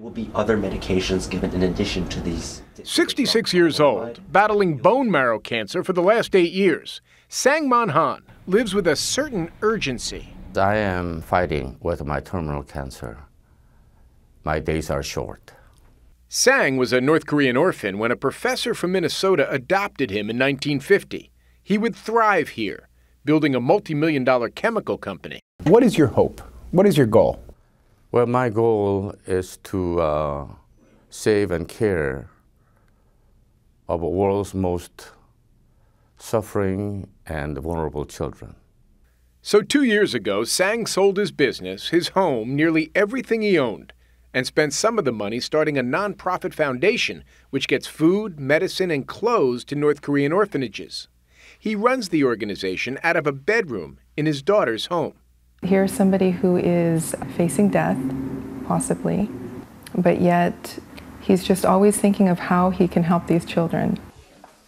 will be other medications given in addition to these. 66 years old, battling bone marrow cancer for the last eight years, Sangman Han lives with a certain urgency. I am fighting with my terminal cancer. My days are short. Sang was a North Korean orphan when a professor from Minnesota adopted him in 1950. He would thrive here, building a multi million dollar chemical company. What is your hope? What is your goal? Well, my goal is to uh, save and care of the world's most suffering and vulnerable children. So, two years ago, Sang sold his business, his home, nearly everything he owned, and spent some of the money starting a nonprofit foundation which gets food, medicine, and clothes to North Korean orphanages. He runs the organization out of a bedroom in his daughter's home. Here's somebody who is facing death, possibly, but yet he's just always thinking of how he can help these children.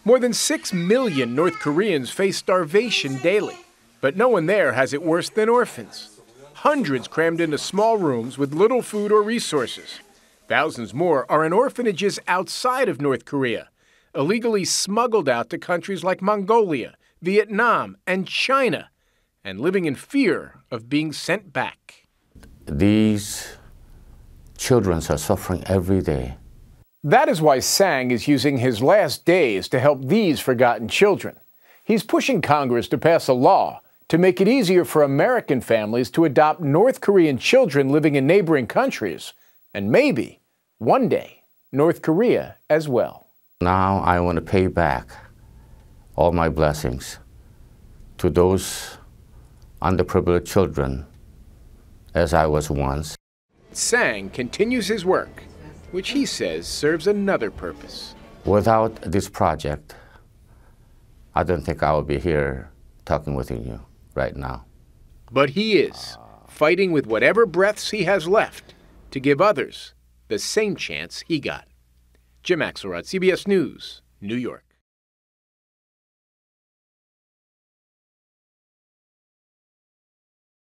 More than 6 million North Koreans face starvation daily, but no one there has it worse than orphans. Hundreds crammed into small rooms with little food or resources. Thousands more are in orphanages outside of North Korea, illegally smuggled out to countries like Mongolia, Vietnam, and China and living in fear of being sent back. These children are suffering every day. That is why Sang is using his last days to help these forgotten children. He's pushing Congress to pass a law to make it easier for American families to adopt North Korean children living in neighboring countries, and maybe, one day, North Korea as well. Now I want to pay back all my blessings to those underprivileged children, as I was once. Sang continues his work, which he says serves another purpose. Without this project, I don't think I would be here talking with you right now. But he is, fighting with whatever breaths he has left to give others the same chance he got. Jim Axelrod, CBS News, New York.